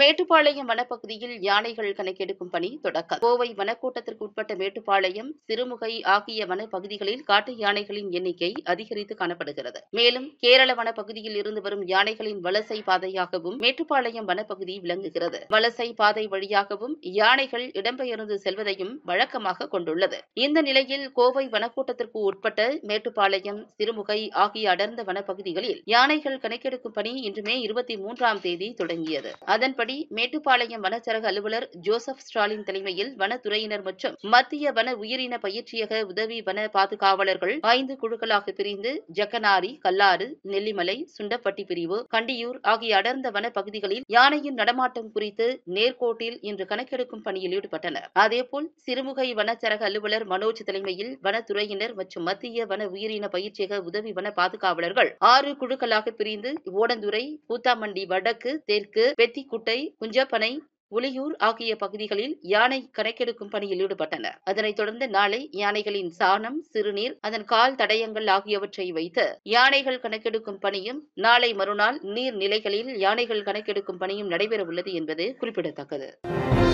மேட்டுப்பாளையம் வனப்பகுதியில் யானைகள் கணக்கெடுக்கும் பணி தொடக்கம் கோவை வனக்கூட்டத்திற்கு உட்பட்ட மேட்டுப்பாளையம் சிறுமுகை ஆகிய வனப்பகுதிகளில் காட்டு யானைகளின் எண்ணிக்கை அதிகரித்து காணப்படுகிறது மேலும் கேரள வனப்பகுதியில் இருந்து வரும் யானைகளின் வலசை பாதையாகவும் மேட்டுப்பாளையம் வனப்பகுதி விளங்குகிறது வலசை பாதை வழியாகவும் யானைகள் இடம்பெயர்ந்து செல்வதையும் வழக்கமாக கொண்டுள்ளது இந்த நிலையில் கோவை வனக்கூட்டத்திற்கு உட்பட்ட மேட்டுப்பாளையம் சிறுமுகை ஆகிய அடர்ந்த வனப்பகுதிகளில் யானைகள் கணக்கெடுக்கும் பணி இன்று மே இருபத்தி மூன்றாம் தேதி தொடங்கியது அதன்படி அதன்படி மேட்டுப்பாளையம் வனச்சரக அலுவலர் ஜோசப் ஸ்டாலின் தலைமையில் வனத்துறையினர் மற்றும் மத்திய வன உயிரின பயிற்சியக உதவி வன பாதுகாவலர்கள் ஐந்து குழுக்களாக பிரிந்து ஜக்கனாரி கல்லாறு நெல்லிமலை சுண்டப்பட்டி பிரிவு கண்டியூர் ஆகிய அடர்ந்த வன பகுதிகளில் யானையின் நடமாட்டம் குறித்து நேர்கோட்டில் இன்று கணக்கெடுக்கும் பணியில் ஈடுபட்டனர் அதேபோல் சிறுமுகை வனச்சரக அலுவலர் மனோஜ் தலைமையில் வனத்துறையினர் மற்றும் மத்திய வன உயிரின பயிற்சியக உதவி வன பாதுகாவலர்கள் ஆறு குழுக்களாக பிரிந்து ஓடந்துறை கூத்தாமண்டி வடக்கு தெற்கு பெத்திக்குட்டை குதிரை குஞ்சப்பனை உளியூர் ஆகிய பகுதிகளில் யானை கணக்கெடுக்கும் பணியில் ஈடுபட்டனர் அதனைத் தொடர்ந்து நாளை யானைகளின் சாணம் சிறுநீர் அதன் கால் தடயங்கள் ஆகியவற்றை வைத்து யானைகள் கணக்கெடுக்கும் பணியும் நாளை மறுநாள் நீர்நிலைகளில் யானைகள் கணக்கெடுக்கும் பணியும் நடைபெறவுள்ளது என்பது குறிப்பிடத்தக்கது